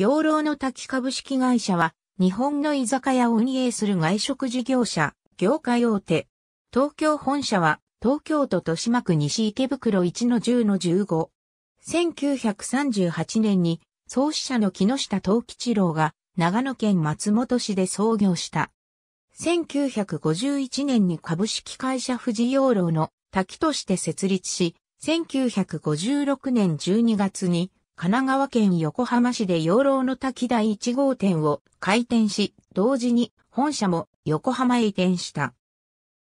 養老の滝株式会社は、日本の居酒屋を運営する外食事業者、業界大手。東京本社は、東京都豊島区西池袋1の10の15。1938年に、創始者の木下東吉郎が、長野県松本市で創業した。1951年に株式会社富士養老の滝として設立し、1956年12月に神奈川県横浜市で養老の滝第1号店を開店し、同時に本社も横浜へ移転した。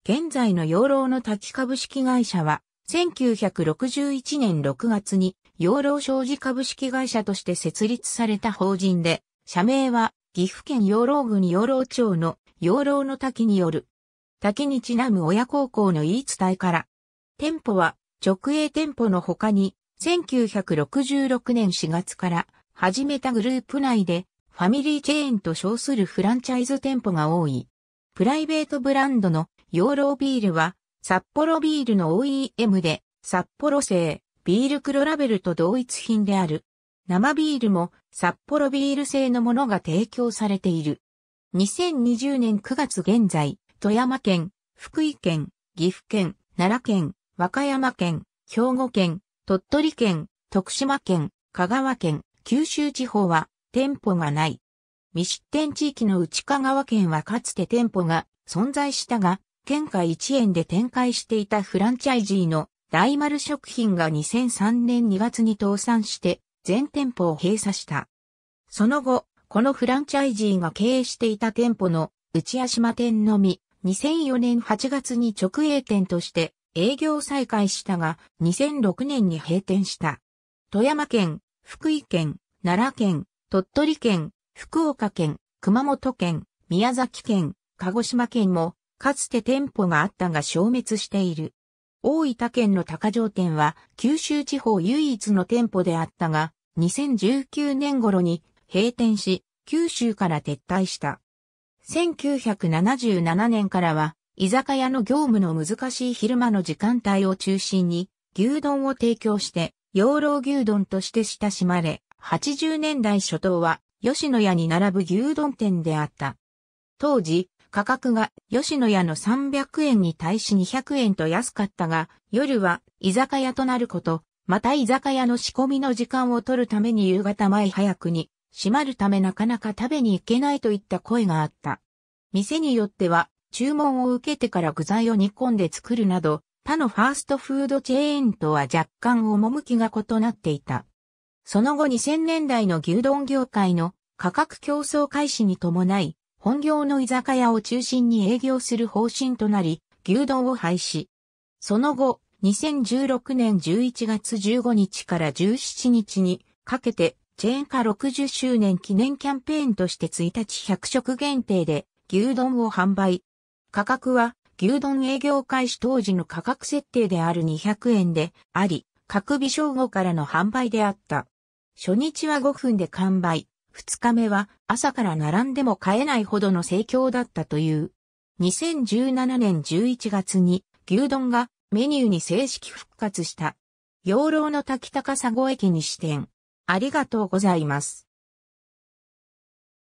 現在の養老の滝株式会社は、1961年6月に養老商事株式会社として設立された法人で、社名は岐阜県養老郡養老町の養老の滝による。滝にちなむ親孝行の言い伝えから。店舗は直営店舗の他に1966年4月から始めたグループ内でファミリーチェーンと称するフランチャイズ店舗が多い。プライベートブランドの養老ビールは札幌ビールの OEM で札幌製ビール黒ラベルと同一品である。生ビールも札幌ビール製のものが提供されている。2020年9月現在、富山県、福井県、岐阜県、奈良県、和歌山県、兵庫県、鳥取県、徳島県、香川県、九州地方は店舗がない。未失店地域の内香川県はかつて店舗が存在したが、県下1円で展開していたフランチャイジーの大丸食品が2003年2月に倒産して全店舗を閉鎖した。その後、このフランチャイジーが経営していた店舗の内屋島店のみ、2004年8月に直営店として営業再開したが、2006年に閉店した。富山県、福井県、奈良県、鳥取県、福岡県、熊本県、宮崎県、鹿児島県も、かつて店舗があったが消滅している。大分県の高城店は九州地方唯一の店舗であったが、2019年頃に閉店し、九州から撤退した。1977年からは居酒屋の業務の難しい昼間の時間帯を中心に、牛丼を提供して、養老牛丼として親しまれ、80年代初頭は、吉野家に並ぶ牛丼店であった。当時、価格が吉野家の300円に対し200円と安かったが、夜は居酒屋となること、また居酒屋の仕込みの時間を取るために夕方前早くに、閉まるためなかなか食べに行けないといった声があった。店によっては注文を受けてから具材を煮込んで作るなど、他のファーストフードチェーンとは若干趣が異なっていた。その後2000年代の牛丼業界の価格競争開始に伴い、本業の居酒屋を中心に営業する方針となり、牛丼を廃止。その後、2016年11月15日から17日にかけて、チェーン化60周年記念キャンペーンとして1日100食限定で牛丼を販売、価格は牛丼営業開始当時の価格設定である200円であり、各美正午からの販売であった。初日は5分で完売、2日目は朝から並んでも買えないほどの盛況だったという。2017年11月に牛丼がメニューに正式復活した。養老の滝高砂駅に支店。ありがとうございます。